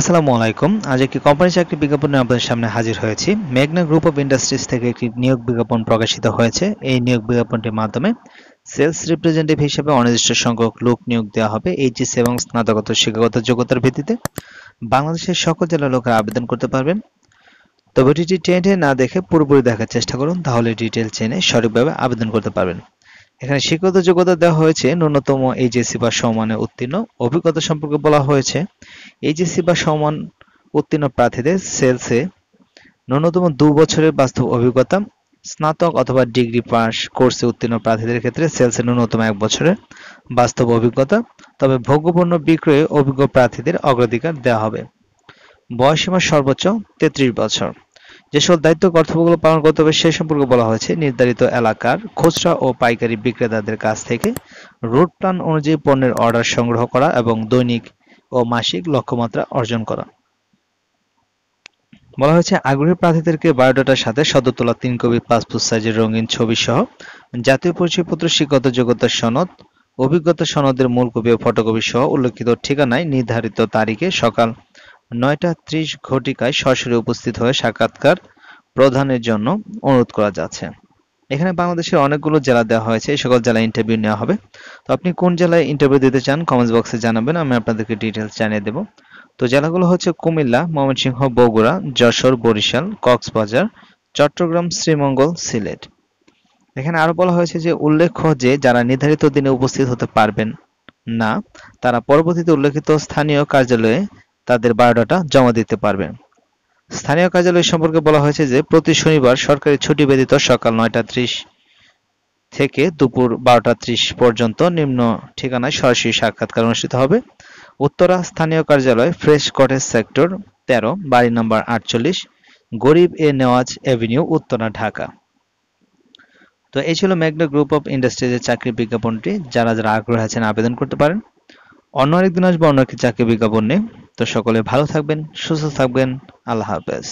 আসসালামু আলাইকুম আজ একটি কোম্পানি চাকরি বিজ্ঞাপনে আপনাদের সামনে হাজির হয়েছি মেঘনা গ্রুপ অফ ইন্ডাস্ট্রিজ থেকে একটি নিয়োগ বিজ্ঞাপন প্রকাশিত হয়েছে এই নিয়োগ বিজ্ঞাপনটির মাধ্যমে সেলস রিপ্রেজেন্টেটিভ হিসেবে অনির্দিষ্ট সংখ্যক লোক নিয়োগ দেওয়া হবে এইচএস এবং স্নাতকোত্তর শিক্ষাগত যোগ্যতার ভিত্তিতে বাংলাদেশের সকল জেলার লোকেরা আবেদন করতে পারবেন তবে এটি টেনে না দেখে পুরোপুরি দেখার চেষ্টা করুন তাহলে ডিটেল চেনে সঠিকভাবে আবেদন করতে পারবেন এখানে শিক্ষাগত যোগ্যতা দেওয়া হয়েছে ন্যূনতম এইচএসসি বা সমানে উত্তীর্ণ অভিজ্ঞতা সম্পর্কে বলা হয়েছে এইচএসসি বা সমান উত্তীর্ণ প্রার্থীদের সেলসে ন্যূনতম দু বছরের বাস্তব অভিজ্ঞতা স্নাতক অথবা ডিগ্রি পাস কোর্সে উত্তীর্ণ প্রার্থীদের ক্ষেত্রে সেলসে ন্যূনতম এক বছরের বাস্তব অভিজ্ঞতা তবে ভোগ্যপণ্য বিক্রয়ে অভিজ্ঞ প্রার্থীদের অগ্রাধিকার দেওয়া হবে বয়সীমা সর্বোচ্চ তেত্রিশ বছর যেসব দায়িত্ব কর্তব্যগুলো পালন করতে হবে সে সম্পর্কে বলা হয়েছে নির্ধারিত এলাকার খুচরা ও পাইকারি বিক্রেতাদের কাছ থেকে রুট প্ল্যান অনুযায়ী পণ্যের অর্ডার সংগ্রহ করা এবং দৈনিক ও মাসিক লক্ষ্যমাত্রা অর্জন করা বলা হয়েছে আগ্রহী প্রার্থীদেরকে বায়োডাটার সাথে সদ্য তোলা তিন কপি পাসপোর্ট সাইজের রঙিন ছবি সহ জাতীয় পরিচয়পত্র শিক্ষত যোগ্যতার সনদ অভিজ্ঞতা সনদের মূল কপি ও ফটোকপি সহ উল্লেখিত ঠিকানায় নির্ধারিত তারিখে সকাল নয়টা ত্রিশ ঘটিকায় সরাসরি উপস্থিত হয়ে সাক্ষাৎকার প্রধানের জন্য অনুরোধ করা যাচ্ছে এখানে বাংলাদেশের অনেকগুলো জেলা দেওয়া হয়েছে এই সকল জেলায় ইন্টারভিউ নেওয়া হবে তো আপনি কোন জেলায় ইন্টারভিউ দিতে চান কমেন্টস বক্সে জানাবেন আমি আপনাদেরকে ডিটেলস জানিয়ে দেব তো জেলাগুলো হচ্ছে কুমিল্লা ময়মনসিংহ বগুড়া যশোর বরিশাল কক্সবাজার চট্টগ্রাম শ্রীমঙ্গল সিলেট এখানে আরো বলা হয়েছে যে উল্লেখ্য যে যারা নির্ধারিত দিনে উপস্থিত হতে পারবেন না তারা পরবর্তীতে উল্লেখিত স্থানীয় কার্যালয়ে তাদের বায়োডাটা জমা দিতে পারবেন স্থানীয় কার্যালয় সম্পর্কে বলা হয়েছে যে প্রতি শনিবার সরকারি ছুটি ব্যতীত সকাল নয়টা ত্রিশ থেকে দুপুর বারোটা ত্রিশ পর্যন্ত নিম্ন ঠিকানায় সরাসরি সাক্ষাৎকার অনুষ্ঠিত হবে উত্তরা স্থানীয় কার্যালয় ফ্রেশ কটেজ সেক্টর তেরো বাড়ি নম্বর আটচল্লিশ গরিব এ নেওয়াজ এভিনিউ উত্তরা ঢাকা তো এই ছিল ম্যাগনা গ্রুপ অফ ইন্ডাস্ট্রিজের চাকরি বিজ্ঞাপনটি যারা যারা আগ্রহ আছেন আবেদন করতে পারেন অন্য আরেকদিন আসবো অন্য একটি চাকরি বিজ্ঞাপন নিয়ে তো সকলে ভালো থাকবেন সুস্থ থাকবেন আল্লাহ হাফেজ